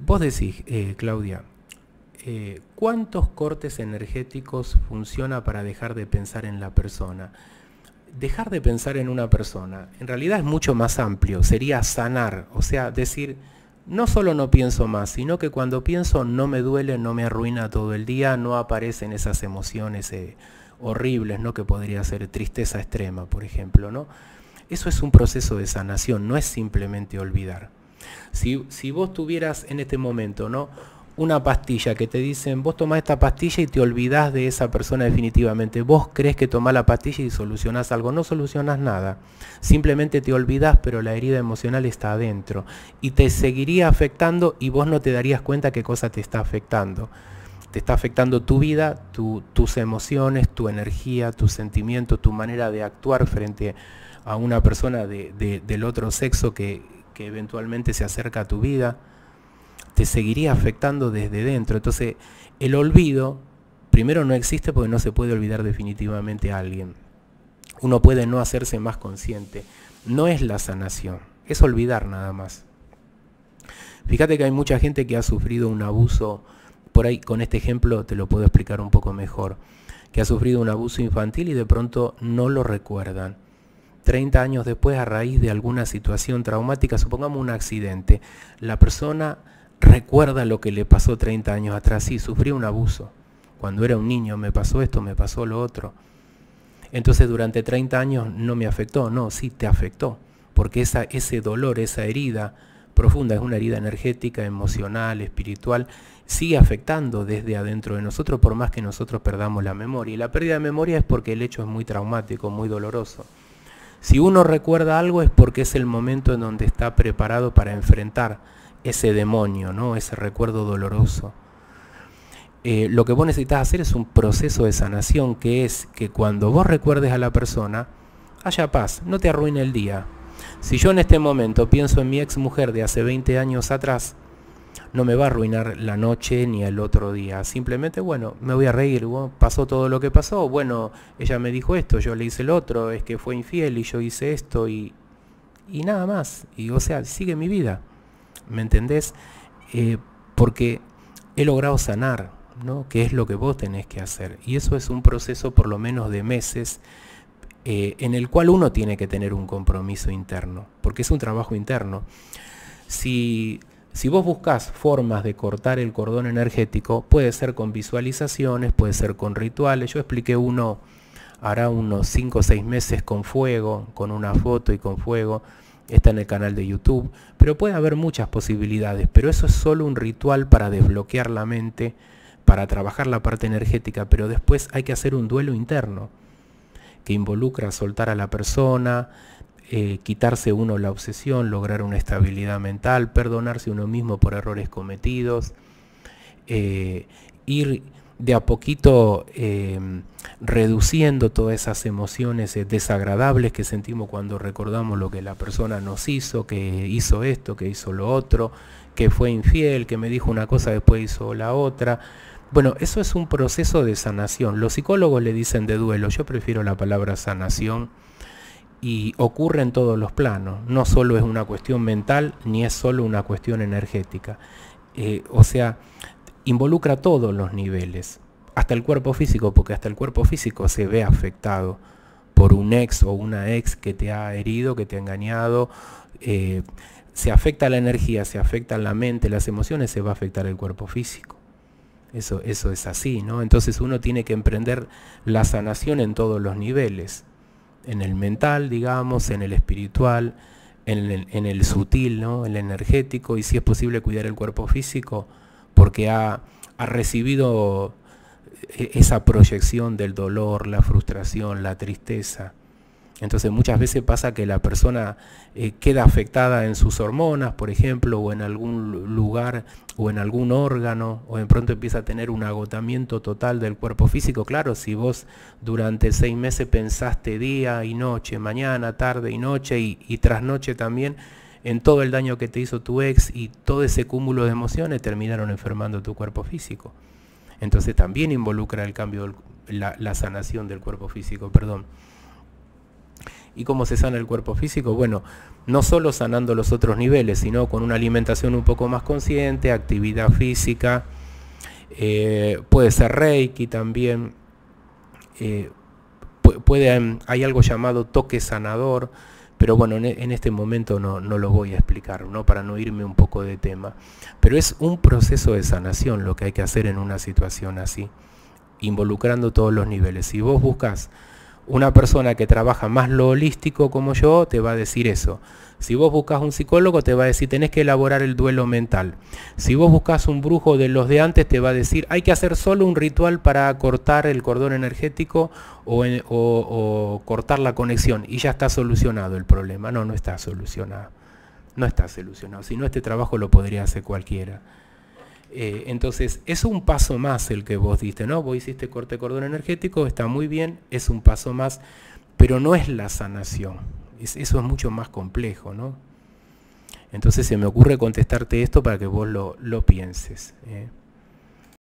Vos decís, eh, Claudia, eh, ¿cuántos cortes energéticos funciona para dejar de pensar en la persona? Dejar de pensar en una persona, en realidad es mucho más amplio, sería sanar, o sea, decir, no solo no pienso más, sino que cuando pienso no me duele, no me arruina todo el día, no aparecen esas emociones eh, horribles, ¿no? Que podría ser tristeza extrema, por ejemplo, ¿no? Eso es un proceso de sanación, no es simplemente olvidar. Si, vos tuvieras en este momento, ¿no? Una pastilla que te dicen, vos tomás esta pastilla y te olvidás de esa persona definitivamente. Vos crees que tomás la pastilla y solucionás algo. No solucionás nada. Simplemente te olvidás, pero la herida emocional está adentro. Y te seguiría afectando y vos no te darías cuenta qué cosa te está afectando te está afectando tu vida, tus emociones, tu energía, tus sentimientos, tu manera de actuar frente a una persona del otro sexo que, que eventualmente se acerca a tu vida, te seguiría afectando desde dentro. Entonces, el olvido, primero no existe porque no se puede olvidar definitivamente a alguien. Uno puede no hacerse más consciente. No es la sanación, es olvidar nada más. Fíjate que hay mucha gente que ha sufrido un abuso, por ahí con este ejemplo te lo puedo explicar un poco mejor, que ha sufrido un abuso infantil y de pronto no lo recuerdan 30 años después a raíz de alguna situación traumática, supongamos un accidente, la persona recuerda lo que le pasó 30 años atrás, sí, sufrió un abuso. Cuando era un niño me pasó esto, me pasó lo otro. Entonces durante 30 años no me afectó, no, sí te afectó, porque esa, ese dolor, esa herida profunda, es una herida energética, emocional, espiritual, sigue afectando desde adentro de nosotros por más que nosotros perdamos la memoria. Y la pérdida de memoria es porque el hecho es muy traumático, muy doloroso. Si uno recuerda algo es porque es el momento en donde está preparado para enfrentar ese demonio, ¿no? ese recuerdo doloroso. Eh, lo que vos necesitas hacer es un proceso de sanación, que es que cuando vos recuerdes a la persona, haya paz, no te arruine el día. Si yo en este momento pienso en mi ex mujer de hace 20 años atrás, no me va a arruinar la noche ni el otro día. Simplemente, bueno, me voy a reír. pasó todo lo que pasó. Bueno, ella me dijo esto, yo le hice el otro, es que fue infiel y yo hice esto y, y nada más. Y o sea, sigue mi vida. ¿Me entendés? Eh, porque he logrado sanar, ¿no? Que es lo que vos tenés que hacer. Y eso es un proceso por lo menos de meses. Eh, en el cual uno tiene que tener un compromiso interno, porque es un trabajo interno. Si si vos buscás formas de cortar el cordón energético, puede ser con visualizaciones, puede ser con rituales. Yo expliqué uno, hará unos 5 o 6 meses con fuego, con una foto y con fuego. Está en el canal de YouTube. Pero puede haber muchas posibilidades. Pero eso es solo un ritual para desbloquear la mente, para trabajar la parte energética. Pero después hay que hacer un duelo interno que involucra soltar a la persona, eh, quitarse uno la obsesión, lograr una estabilidad mental, perdonarse uno mismo por errores cometidos, eh, ir de a poquito em, reduciendo todas esas emociones eh, desagradables que sentimos cuando recordamos lo que la persona nos hizo, que hizo esto, que hizo lo otro, que fue infiel, que me dijo una cosa, después hizo la otra. Bueno, eso es un proceso de sanación. Los psicólogos le dicen de duelo, yo prefiero la palabra sanación y ocurre en todos los planos. No solo es una cuestión mental, ni es solo una cuestión energética. Eh, o sea, involucra todos los niveles, hasta el cuerpo físico, porque hasta el cuerpo físico se ve afectado por un ex o una ex que te ha herido, que te ha engañado. Eh, se afecta la energía, se afecta la mente, las emociones, se va a afectar el cuerpo físico. Eso, eso es así, ¿no? Entonces uno tiene que emprender la sanación en todos los niveles en el mental, digamos, en el espiritual, en el, el sutil, ¿no? en el energético, y si es posible cuidar el cuerpo físico, porque ha recibido eh, esa proyección del dolor, la frustración, la tristeza, entonces muchas veces pasa que la persona eh, queda afectada en sus hormonas, por ejemplo, o en algún lugar, o en algún órgano, o de pronto empieza a tener un agotamiento total del cuerpo físico. Claro, si vos durante seis meses pensaste día y noche, mañana, tarde y noche, y, tras noche también, en todo el daño que te hizo tu ex y todo ese cúmulo de emociones terminaron enfermando tu cuerpo físico. Entonces también involucra el cambio, la sanación del cuerpo físico, perdón. ¿Y cómo se sana el cuerpo físico? Bueno, no solo sanando los otros niveles, sino con una alimentación un poco más consciente, actividad física, eh, puede ser reiki también, eh, puede, em, hay algo llamado toque sanador, pero bueno, e, en este momento no, no, lo voy a explicar, ¿no? para no irme un poco de tema. Pero es un proceso de sanación lo que hay que hacer en una situación así, involucrando todos los niveles. Si vos buscas una persona que trabaja más lo holístico como yo te va a decir eso. Si vos buscas un psicólogo te va a decir tenés que elaborar el duelo mental. Si vos buscas un brujo de los de antes te va a decir hay que hacer solo un ritual para cortar el cordón energético o, o cortar la conexión y ya está solucionado el problema. No, no está solucionado. No está solucionado. Si no, este trabajo lo podría hacer cualquiera. Eh, entonces, es un paso más el que vos diste, ¿no? Vos hiciste corte cordón energético, está muy bien, es un paso más, pero no es la sanación. eso es mucho más complejo, ¿no? Entonces se me ocurre contestarte esto para que vos lo, pienses. ¿eh?